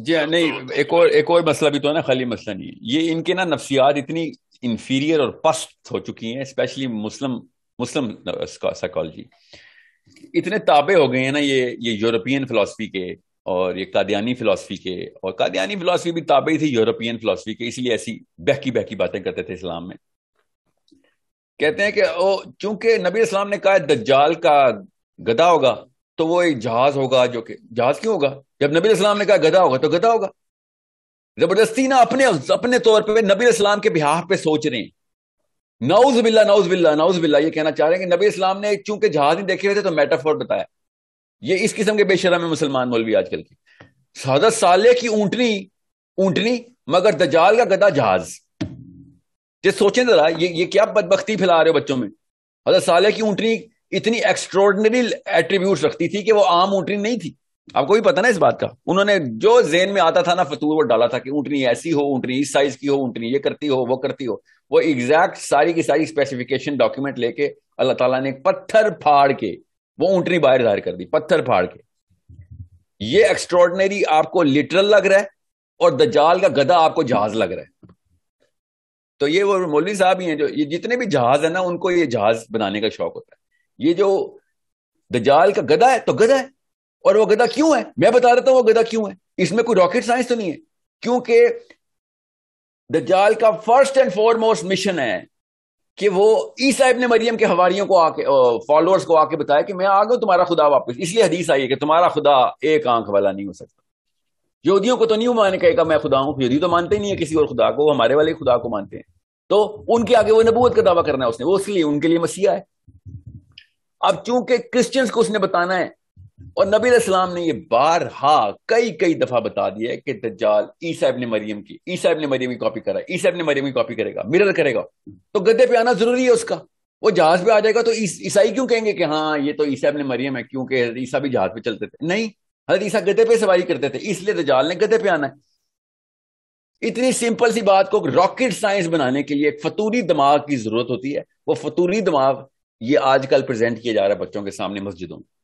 जी हाँ नहीं तो एक और एक और मसला भी तो है ना खाली मसला नहीं ये इनके ना नफ्सियात इतनी इन्फीरियर और पस्त हो चुकी हैं स्पेशली मुस्लिम मुस्लिम साइकोलॉजी इतने ताबे हो गए हैं ना ये ये यूरोपियन फिलासफी के और ये कादियानी फिलासफी के और कादियानी फिलासफी भी ताबे थी यूरोपियन फिलासफी के इसलिए ऐसी बहकी बहकी बातें करते थे इस्लाम में कहते हैं कि ओ चूंकि नबी इस्लाम ने कहा दज्जाल का गदा होगा तो वो एक जहाज होगा जो कि जहाज क्यों होगा जब नबी इस्लाम ने कहा गधा होगा तो गधा होगा जबरदस्ती ना अपने अपने तौर पे नबी इस्लाम के बिहार पे सोच रहे हैं नाउज बिल्ला नाउज बिल्ला नाउज बिल्ला ये कहना चाह रहे हैं कि नबी इस्लाम ने चूंकि जहाज नहीं देखे हुए थे तो मेटाफोर बताया ये इस किस्म के बेशरम है मुसलमान मौलवी आजकल की हजरत साले की ऊंटनी ऊंटनी मगर दजाल का गदा जहाज ये सोचें जरा ये ये क्या बदबख्ती फैला रहे हो बच्चों में हजरत साले की ऊंटनी इतनी एक्स्ट्रॉर्डनरी एट्रीब्यूट रखती थी कि वो आम ऊंटनी नहीं थी आपको भी पता ना इस बात का उन्होंने जो जेन में आता था ना फतूर वो डाला था कि ऊटनी ऐसी हो ऊटनी इस साइज की हो ऊँटनी ये करती हो वो करती हो वो एग्जैक्ट सारी की सारी स्पेसिफिकेशन डॉक्यूमेंट लेके अल्लाह ताला ने पत्थर फाड़ के वो ऊंटनी बाहर जाहिर कर दी पत्थर फाड़ के ये एक्स्ट्रॉर्डनरी आपको लिटरल लग रहा है और दजाल का गधा आपको जहाज लग रहा है तो ये वो मौलवी साहब ही हैं जो ये जितने भी जहाज है ना उनको ये जहाज बनाने का शौक होता है ये जो दजाल का गधा है तो गधा है और वो गधा क्यों है मैं बता देता हूं वो गधा क्यों है इसमें कोई रॉकेट साइंस तो नहीं है क्योंकि दजाल का फर्स्ट एंड फॉरमोस्ट मिशन है कि वो ईसा ने मरियम के हवारियों को आके फॉलोअर्स को आके बताया कि मैं आ गया तुम्हारा खुदा वापस इसलिए हदीस आई है कि तुम्हारा खुदा एक आंख वाला नहीं हो सकता यहूदियों को तो नहीं माने कहेगा मैं खुदा हूं यहूदी तो मानते ही नहीं है किसी और खुदा को हमारे वाले खुदा को मानते हैं तो उनके आगे वो नबूत का दावा करना है उसने वो इसलिए उनके लिए मसीहा है अब चूंकि क्रिश्चियंस को उसने बताना है और नबी सलाम ने ये बारहा कई कई दफा बता दिया है कि दज्जाल ईसा ने मरियम की ईसा ने मरियम की कॉपी करा ईसा ने मरियम की कॉपी करेगा मिरर करेगा तो गद्दे पे आना जरूरी है उसका वो जहाज पे आ जाएगा तो ईसाई क्यों कहेंगे कि हाँ ये तो ईसा ने मरियम है क्योंकि ईसा भी जहाज पे चलते थे नहीं हजरत ईसा गद्दे पे सवारी करते थे इसलिए दजाल ने गद्दे पे आना है इतनी सिंपल सी बात को रॉकेट साइंस बनाने के लिए एक फतूरी दिमाग की जरूरत होती है वो फतूरी दिमाग ये आजकल प्रेजेंट किया जा रहा है बच्चों के सामने मस्जिदों में